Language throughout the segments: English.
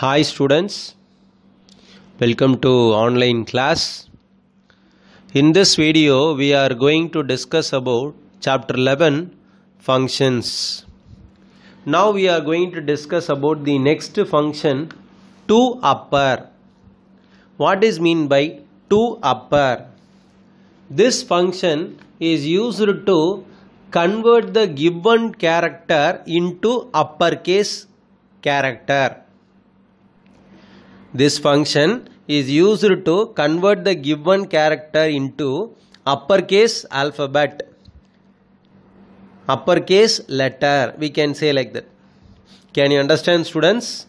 Hi students, welcome to online class. In this video we are going to discuss about chapter 11 functions. Now we are going to discuss about the next function to upper. What is mean by to upper? This function is used to convert the given character into uppercase character this function is used to convert the given character into uppercase alphabet, uppercase letter. We can say like that. Can you understand students?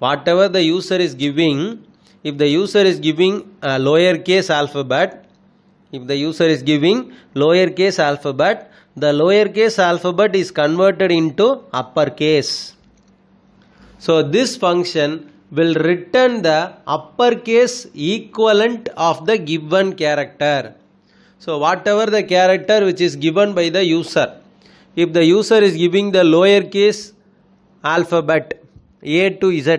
Whatever the user is giving, if the user is giving a lower case alphabet, if the user is giving lower case alphabet, the lower case alphabet is converted into uppercase. So this function will return the uppercase equivalent of the given character. So whatever the character which is given by the user. If the user is giving the lower case alphabet A to Z.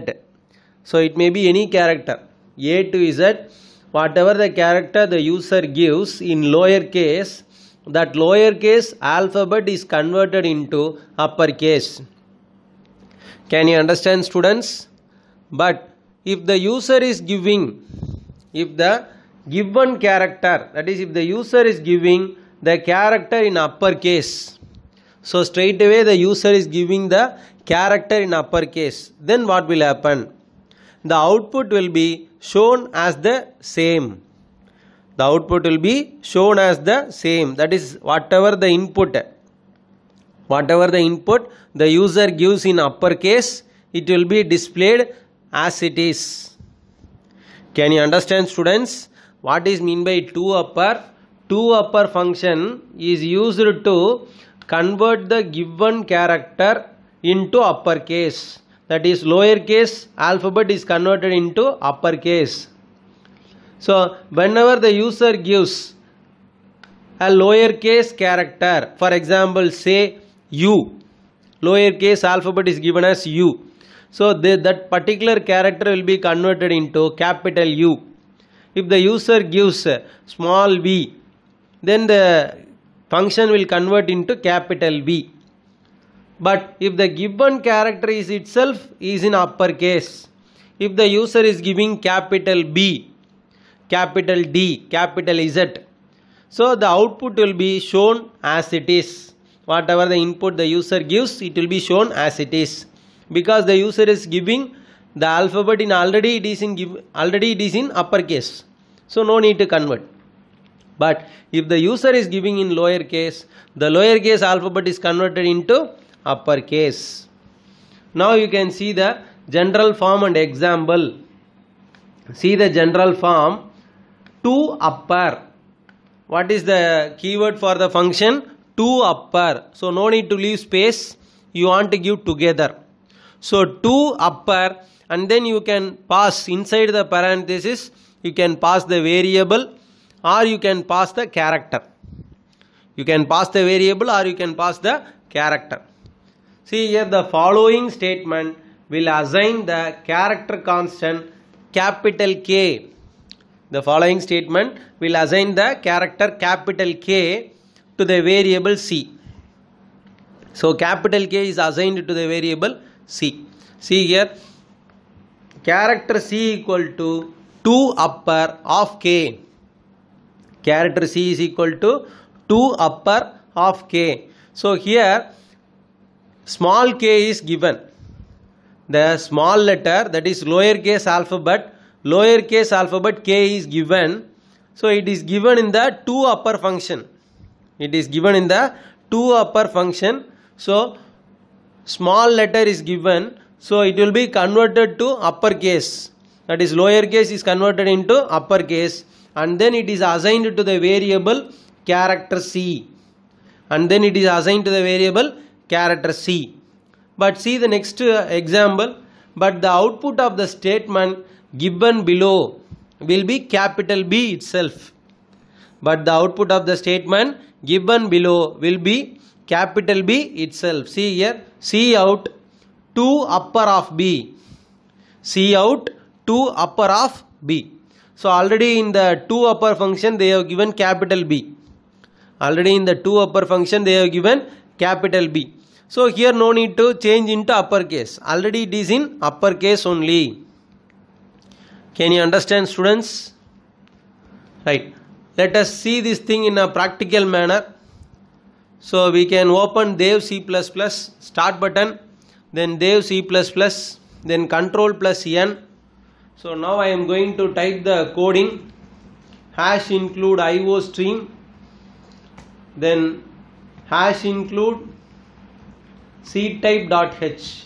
So it may be any character A to Z. Whatever the character the user gives in lower case that lower case alphabet is converted into uppercase. Can you understand students? but if the user is giving if the given character that is if the user is giving the character in uppercase so straight away the user is giving the character in uppercase then what will happen the output will be shown as the same the output will be shown as the same that is whatever the input whatever the input the user gives in uppercase it will be displayed as it is. Can you understand students? What is mean by 2 upper? 2 upper function is used to convert the given character into uppercase. That is lower case alphabet is converted into uppercase. So whenever the user gives a lower case character, for example say U, lower case alphabet is given as U so they, that particular character will be converted into capital U. If the user gives small v, then the function will convert into capital V. But if the given character is itself is in uppercase, if the user is giving capital B, capital D, capital Z, so the output will be shown as it is. Whatever the input the user gives, it will be shown as it is because the user is giving the alphabet in already it is in give, already it is in uppercase so no need to convert but if the user is giving in lower case the lower case alphabet is converted into uppercase now you can see the general form and example see the general form to upper what is the keyword for the function to upper so no need to leave space you want to give together so 2 upper and then you can pass inside the parenthesis you can pass the variable or you can pass the character. You can pass the variable or you can pass the character. See here the following statement will assign the character constant capital K. The following statement will assign the character capital K to the variable C. So capital K is assigned to the variable C. See here character C equal to 2 upper of K. Character C is equal to 2 upper of K. So here small k is given. The small letter that is lowercase alphabet lowercase alphabet k is given. So it is given in the 2 upper function. It is given in the 2 upper function. So small letter is given so it will be converted to uppercase that is lower case is converted into uppercase and then it is assigned to the variable character C and then it is assigned to the variable character C but see the next uh, example but the output of the statement given below will be capital B itself but the output of the statement given below will be capital B itself see here see out 2 upper of B. See out 2 upper of B. So already in the 2 upper function they have given capital B. Already in the 2 upper function they have given capital B. So here no need to change into uppercase. Already it is in uppercase only. Can you understand students? Right. Let us see this thing in a practical manner. So we can open Dev C++ start button then Dev C++ then control plus N. So now I am going to type the coding hash include IO stream then hash include dot .h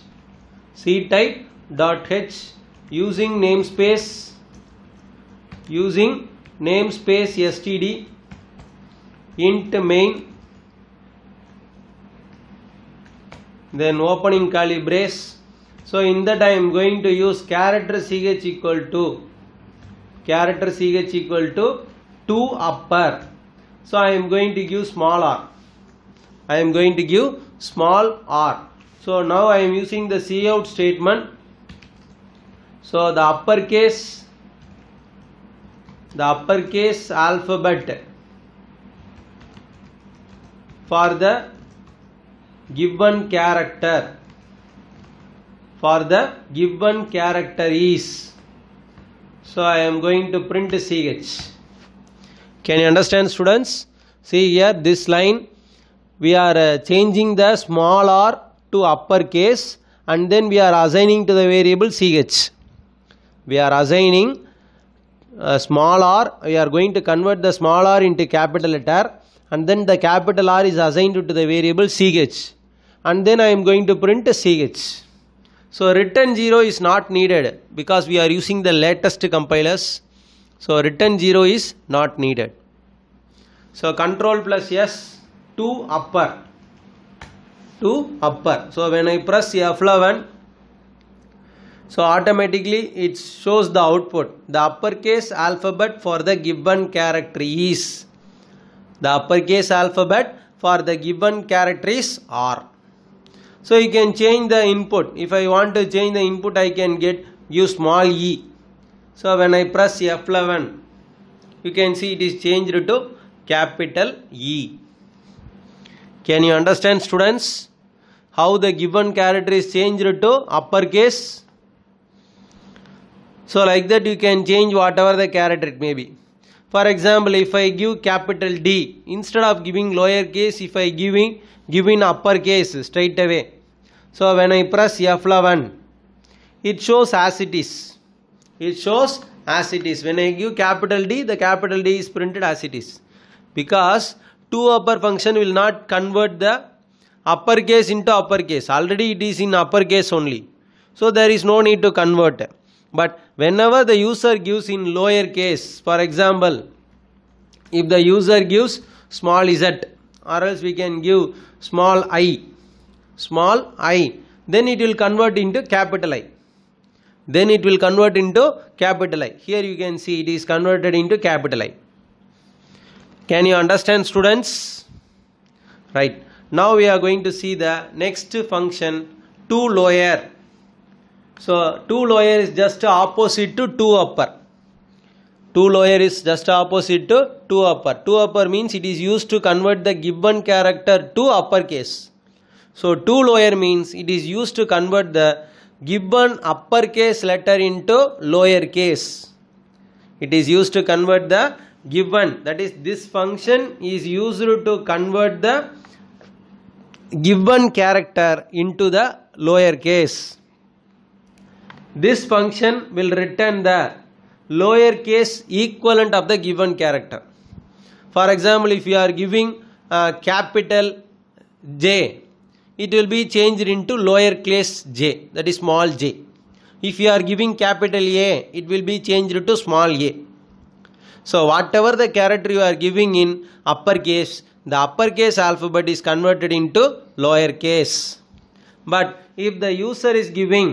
using namespace using namespace std int main then opening curly brace so in that I am going to use character CH equal to character CH equal to 2 upper so I am going to give small r I am going to give small r so now I am using the cout statement so the upper case, the uppercase alphabet for the given character for the given character is so I am going to print CH can you understand students see here this line we are uh, changing the small r to uppercase and then we are assigning to the variable CH we are assigning a uh, small r we are going to convert the small r into capital letter and then the capital R is assigned to the variable CH and then I am going to print a CH. So return 0 is not needed because we are using the latest compilers. So return 0 is not needed. So control plus S to upper to upper. So when I press F11 so automatically it shows the output. The uppercase alphabet for the given character is the uppercase alphabet for the given character is R. So you can change the input. If I want to change the input, I can get U small e. So when I press F11, you can see it is changed to capital E. Can you understand students? How the given character is changed to uppercase? So like that you can change whatever the character it may be. For example, if I give capital D, instead of giving lower case, if I giving, giving upper uppercase straight away. So when I press F11, it shows as it is. It shows as it is. When I give capital D, the capital D is printed as it is. Because two upper function will not convert the uppercase into uppercase. Already it is in uppercase only. So there is no need to convert. But whenever the user gives in lower case, for example, if the user gives small z or else we can give small i small i then it will convert into capital I then it will convert into capital I here you can see it is converted into capital I can you understand students right now we are going to see the next function two lower so two lower is just opposite to two upper two lower is just opposite to two upper two upper means it is used to convert the given character to uppercase so two lower means it is used to convert the given uppercase letter into lower case. It is used to convert the given that is this function is used to convert the given character into the lower case. This function will return the lower case equivalent of the given character. For example, if you are giving a uh, capital J it will be changed into lower case j that is small j. If you are giving capital A it will be changed to small a. So whatever the character you are giving in upper case, the uppercase alphabet is converted into lowercase. But if the user is giving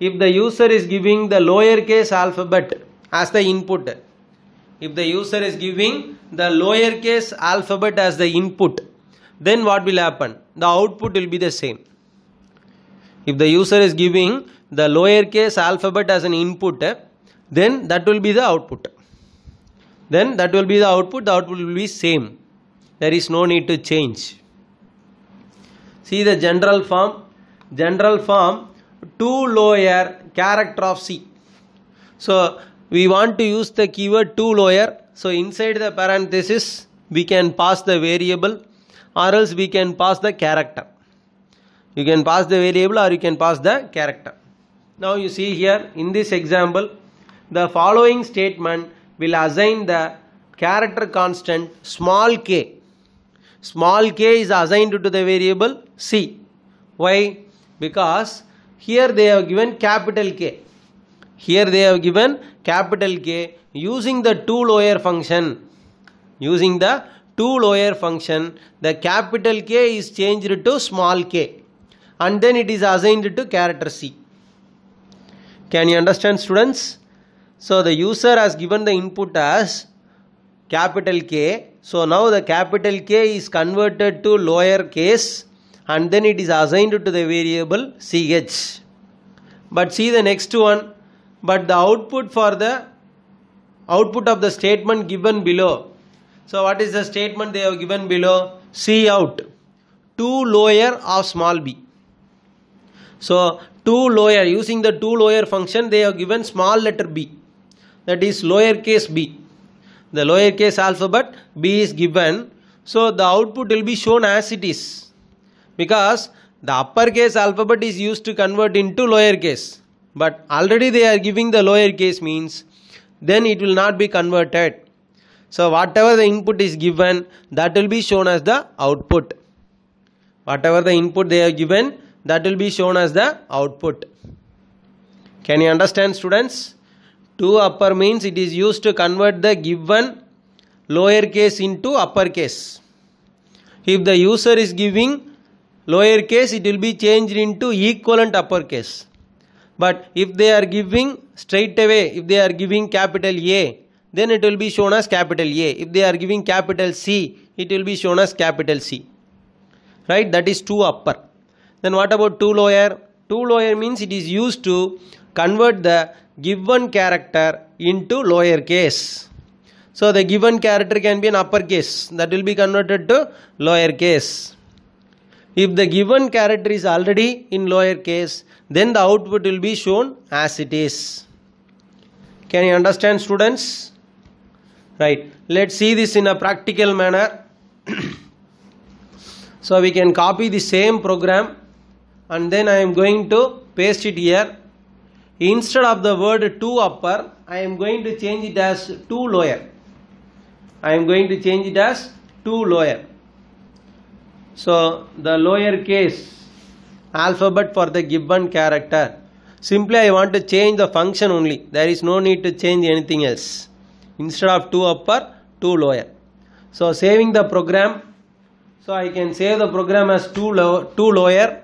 if the user is giving the lowercase alphabet as the input if the user is giving the lowercase alphabet as the input then what will happen the output will be the same if the user is giving the lowercase alphabet as an input then that will be the output then that will be the output the output will be same there is no need to change see the general form general form two lower character of c so we want to use the keyword two lower so inside the parenthesis we can pass the variable or else we can pass the character you can pass the variable or you can pass the character now you see here in this example the following statement will assign the character constant small k small k is assigned to the variable c why because here they have given capital k here they have given capital k using the two lower function using the two lower function, the capital K is changed to small k and then it is assigned to character C. Can you understand students? So the user has given the input as capital K. So now the capital K is converted to lower case and then it is assigned to the variable CH. But see the next one. But the output for the output of the statement given below so what is the statement they have given below? See out. 2 lower of small b. So 2 lower using the 2 lower function they have given small letter b. That is lowercase b. The lowercase alphabet b is given. So the output will be shown as it is. Because the uppercase alphabet is used to convert into lowercase. But already they are giving the lowercase means then it will not be converted so whatever the input is given that will be shown as the output. Whatever the input they are given that will be shown as the output. Can you understand students? To upper means it is used to convert the given lower case into upper case. If the user is giving lower case it will be changed into equivalent upper case. But if they are giving straight away if they are giving capital A then it will be shown as capital A. If they are giving capital C, it will be shown as capital C. Right, that is 2 upper. Then what about 2 lower? 2 lower means it is used to convert the given character into lower case. So the given character can be an upper case that will be converted to lower case. If the given character is already in lower case, then the output will be shown as it is. Can you understand students? right let's see this in a practical manner so we can copy the same program and then I am going to paste it here instead of the word 2 upper I am going to change it as 2 lower I am going to change it as 2 lower so the lower case alphabet for the given character simply I want to change the function only there is no need to change anything else instead of 2 upper 2 lower so saving the program so I can save the program as 2 low, 2 lower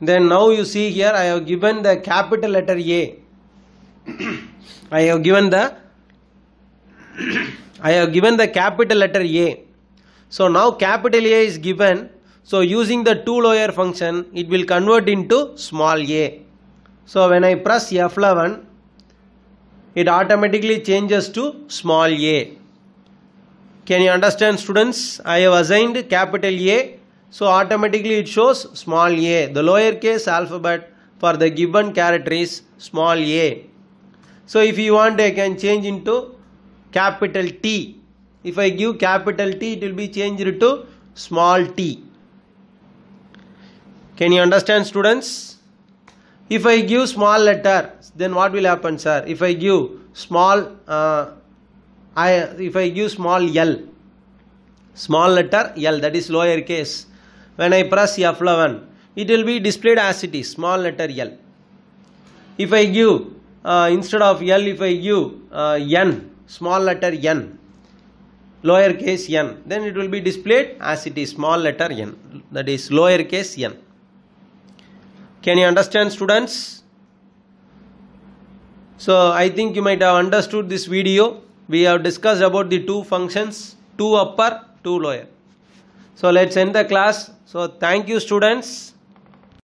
then now you see here I have given the capital letter A I have given the I have given the capital letter A so now capital A is given so using the 2 lower function it will convert into small a so when I press F11 it automatically changes to small a. Can you understand students? I have assigned capital A. So automatically it shows small a. The lowercase alphabet for the given character is small a. So if you want I can change into capital T. If I give capital T it will be changed to small t. Can you understand students? If I give small letter, then what will happen, sir? If I give small, uh, I if I give small L, small letter L, that is lower case. When I press F11, it will be displayed as it is, small letter L. If I give, uh, instead of L, if I give uh, N, small letter N, lower case N, then it will be displayed as it is, small letter N, that is lower case N. Can you understand students? So I think you might have understood this video. We have discussed about the two functions, two upper, two lower. So let's end the class. So thank you students.